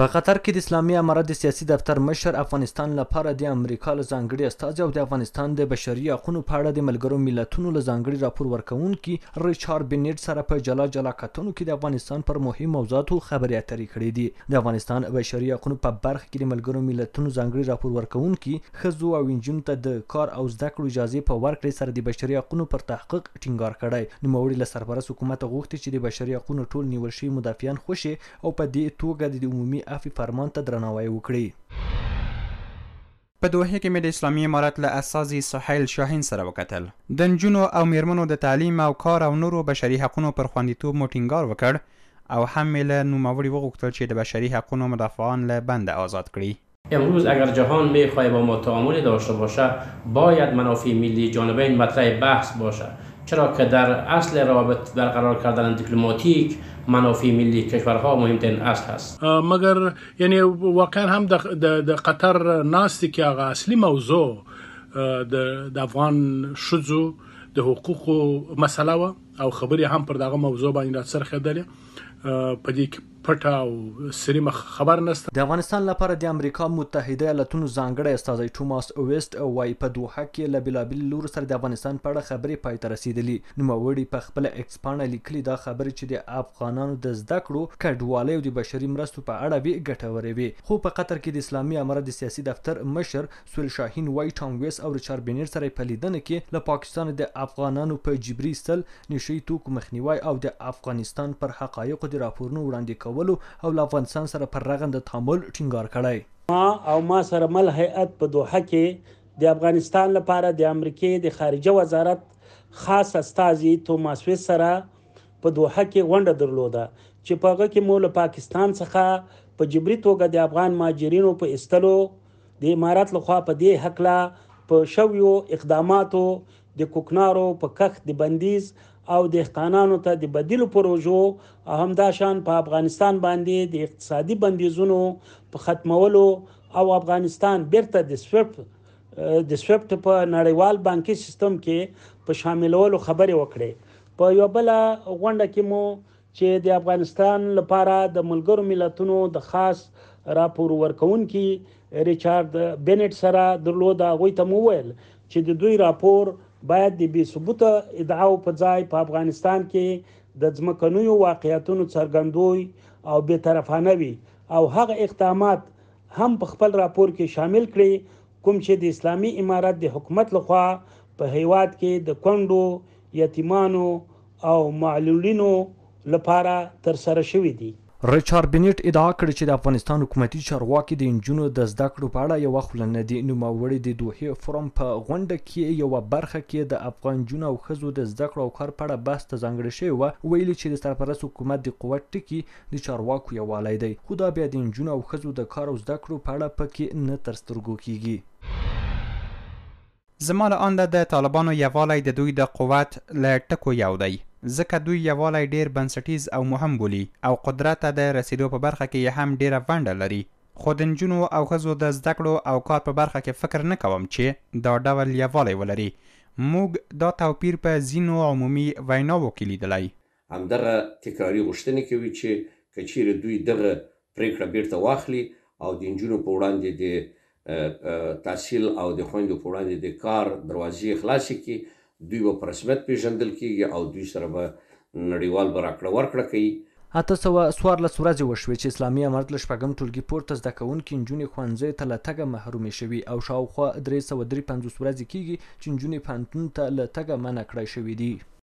په قطر کې د اسلامي امارت د سیاسي دفتر مشر افغانستان لپاره د امریکا له ځانګړي استازي او د افغانستان د بشري حقوقو په اړه د ملګرو ملتونو له ځانګړي راپور ورکونکي ریچارډ بنیټ سره په جلا جلا کتنو کې د افغانستان پر مهم موضوعاتو خبرې اترې کړې دي د افغانستان بشري حقوقو په برخه کې د ملګرو ملتونو ځانګړي راپور ورکونکي خزو او انجن ته د کار او زده کړو اجازه په ورکړې سره د بشري حقوقو پر تحقیق ټینګار کړی نوموړي له سرپرست حکومت غوښتي چې د بشري حقوقو ټول نیول شوي مدافعان خوشي او په دې توګه د عمومي عفو فرمان ته درناوی وکړي په دوحې کې مې د اسلامي امارت له اساسي سحیل شاهین سره وکتل د نجونو او میرمنو د تعلیم او کار او نورو بشري حقوقو پر خوندیتوب مو ټینګار وکړ او هم مې له نوموړي وغوښتل چې د بشري حقوقو مدافعان له بند آزاد کړي امروز اگر جهان میخواهد با ما تعاملی داشته باشد باید منافع ملی جانبین مطرح بحث باشد چرا که در اصل روابط برقرار کردن دیپلماتیک منافع ملی کشورها مهمترین اصل هست مگر یعنی واقعا هم د قطر ناستی که هغه اصلي موضوع د افغان شذو د حقوقو مسله و او خبري هم پر دغه موضوع باندې راڅرخه ده په دې کې پټه او سریمه خبر نشته د افغانستان لپاره د امریکا متحده ایالاتونو ځانګړی استاذ ټوماس اوست وای په دوحه کې له بلابل لور سره د افغانستان په اړه خبرې پای ته رسیدلې نوموړي په خپل اکسپانه لیکلي دا خبرې چې د افغانانو د زده کړو کډوالۍ او د بشري مرستو په اړه وی ګټورې وي خو په قطر کې د اسلامي امارت سیاسي دفتر مشر سول شاهین وای ټانګویس او ریچارډ بینر سره په لیدنه کې له پاکستان د افغانانو په جبري سل نشي توکو مخنیوي او د افغانستان پر حقایقو د راپورونو وړاندې کولو او له افغانستان سره پر رغند تعامل ټینګار کړی ما او ما سره مل هیئت په دوحه کې د افغانستان لپاره د امریکای د خارجه وزارت خاص استازي توماس ویس سره په دوحه کې غونډه درلوده چې په هغه کې مو له پاکستان څخه په جبري توګه د افغان ماجرینو په استلو د امارات لخوا په دې حق لا په شویو اقداماتو د کوکنارو په کښت د بندیز او د قانونو ته د بدیلو پروژو همدا شان په افغانستان باندې د اقتصادي بندیزونو په ختمولو او افغانستان بیرته د سویفت د سویفت په نړیوال بانکي سیستم کې په شاملولو خبرې وکړې په یو بل غونډه کې مو چې د افغانستان لپاره د ملګرو ملتونو د خاص راپور ورکونکي ریچارډ بنټ سره درلوده غوي ته مو ویل چې د دوی راپور باید د بي ثبوته ادعاو په ځای په افغانستان کې د ځمکنیو واقعیتونو څرګندوي او به طرفانه وي او هغه اقدامات هم په خپل راپور کې شامل کړي کوم چې د اسلامی امارات د حکومت لخوا په هیواد کې د کندو یتیمانو او معلولینو لپاره تر سره شوې دي ریچارډ بنټ ادعا کړې چې د افغانستان حکومتي چارواکي د انجونو د زده کړو په اړه یو خلنه دی نو موري د دوه فورم په غونډه کې یو برخه کې د افغان جون او خزو د زده کړو او کار په اړه بحث ته ځانګړی شوی و ویلي چې د سرپرست حکومت د قوت ټکی د چارواکو یووالی دی خو دا بیا د انجونو او خزو د کار او زده کړو په اړه پکې نه تر سترګو کیږي زما له انده د طالبانو یووالی د دوی د قوت له ټکو یو دی ځکه دوی یووالی ډیر بنسټیز او مهم بولي او قدرت ته د رسیدو په برخه کې یې هم ډیره ونډه لري خو د نجونو او ښځو د زده کړو او کار په برخه کې فکر نه کوم چې دا ډول یووالی ولري موږ دا توپیر په ځینو عمومي ویناوو کې لیدلی همدغه تکراري غوښتنې کوي چې کچیر دوی دغه پریکړه بیرته واخلي او د نجونو په وړاندې د تحصیل او د خويندو په وړاندې د کار دروازې خلاصې کړي دوی به په رسمیت پیژندل کیږي او دوی سره به نړیوال براکړه ورکړه کوي اته سو سوار لس ورځې وشوي چې اسلامي امارت له شپږم ټولګي پورته زده کوونکي نجونې ښوونځیو ته له تګه محرومې شوي او شاوخوا درې سوه درې پنځوس ورځې کیږي چې نجونې پوهنتون ته له تګه منع کړی شوي دي